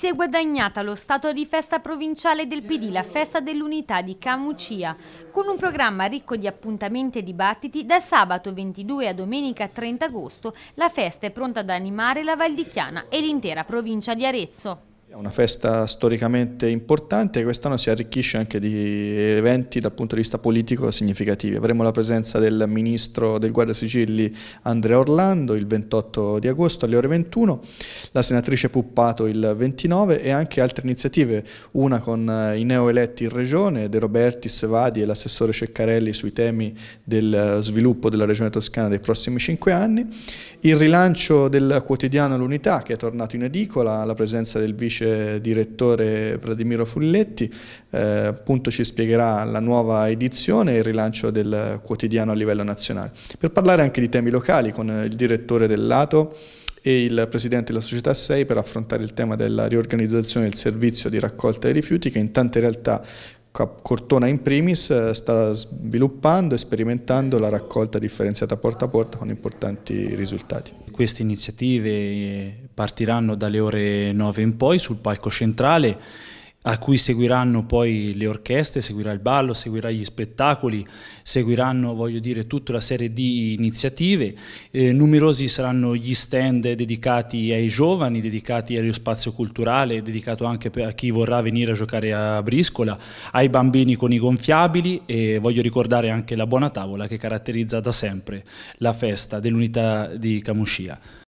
Si è guadagnata lo stato di festa provinciale del PD, la festa dell'unità di Camucia, con un programma ricco di appuntamenti e dibattiti da sabato 22 a domenica 30 agosto la festa è pronta ad animare la Valdichiana e l'intera provincia di Arezzo. È una festa storicamente importante e quest'anno si arricchisce anche di eventi dal punto di vista politico significativi. Avremo la presenza del ministro del Guardia Sigilli Andrea Orlando il 28 di agosto alle ore 21, la senatrice Puppato il 29 e anche altre iniziative, una con eh, i neoeletti in regione, De Robertis Vadi e l'assessore Ceccarelli sui temi del eh, sviluppo della regione toscana dei prossimi cinque anni, il rilancio del quotidiano L'Unità che è tornato in edicola, la presenza del vice vice direttore Vladimiro Fulletti, eh, appunto ci spiegherà la nuova edizione e il rilancio del quotidiano a livello nazionale. Per parlare anche di temi locali con il direttore del Lato e il presidente della società 6 per affrontare il tema della riorganizzazione del servizio di raccolta dei rifiuti che in tante realtà Cortona in primis eh, sta sviluppando e sperimentando la raccolta differenziata porta a porta con importanti risultati. Queste iniziative eh, partiranno dalle ore 9 in poi sul palco centrale a cui seguiranno poi le orchestre, seguirà il ballo, seguirà gli spettacoli, seguiranno voglio dire tutta una serie di iniziative, eh, numerosi saranno gli stand dedicati ai giovani, dedicati allo spazio culturale, dedicato anche a chi vorrà venire a giocare a briscola, ai bambini con i gonfiabili e voglio ricordare anche la buona tavola che caratterizza da sempre la festa dell'unità di Camuscia.